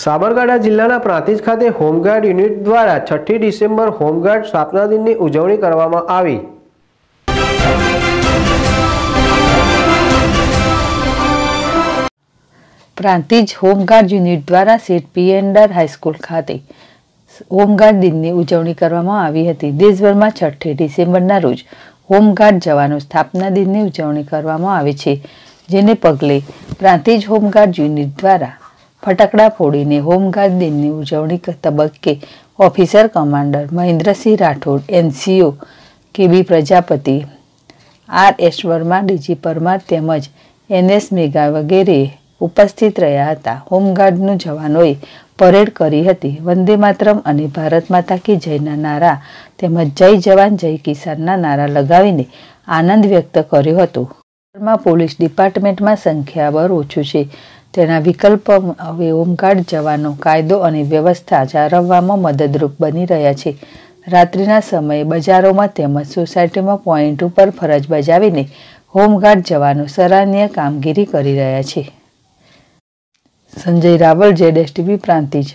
સાબરકાંઠા જિલ્લાના પ્રાંતિજ ખાતે home guard unit દ્વારા છઠ્ઠી ડિસેમ્બર હોમગાર્ડ સ્થાપના દિનની ઉજવણી કરવામાં આવી પ્રાંતિજ હોમગાર્ડ યુનિટ દ્વારા સીટ પીએન્ડર હાઈસ્કૂલ ખાતે હોમગાર્ડ દિનની ઉજવણી કરવામાં આવી હતી દેશભરમાં છઠ્ઠી ડિસેમ્બરના રોજ હોમગાર્ડ જવાનો સ્થાપના દિનની ઉજવણી કરવામાં આવે છે જેને પગલે પ્રાંતિજ હોમગાર્ડ યુનિટ દ્વારા ફટાકડા ફોડીને હોમગાર્ડ દિનની ઉજવણી તબક્કે officer commander Mahendrasinh Rathod NCO KB Prajapati R S Verma DG Parmar તેમજ એનએસ મેઘા વગેરે ઉપસ્થિત રહ્યા હતા હોમગાર્ડનું જવાનોએ પરેડ કરી હતી વંદે માતરમ અને ભારત માતા કી જયના નારા તેમજ જય જવાન જય કિસાનના નારા લગાવીને આનંદ વ્યક્ત કર્યો હતો પોલીસ ડિપાર્ટમેન્ટમાં સંખ્યાબર ઓછું છે તેના વિકલ્પ હવે હોમગાર્ડ જવાનો કાયદો અને વ્યવસ્થા જાળવવામાં મદદરૂપ બની રહ્યા છે રાત્રિના સમયે બજારોમાં તેમજ સોસાયટીમાં પોઈન્ટ ઉપર ફરજ બજાવીને હોમગાર્ડ જવાનો સરાહનીય કામગીરી કરી રહ્યા છે સંજય રાવલ જેડ એસટીવી પ્રાંતિજ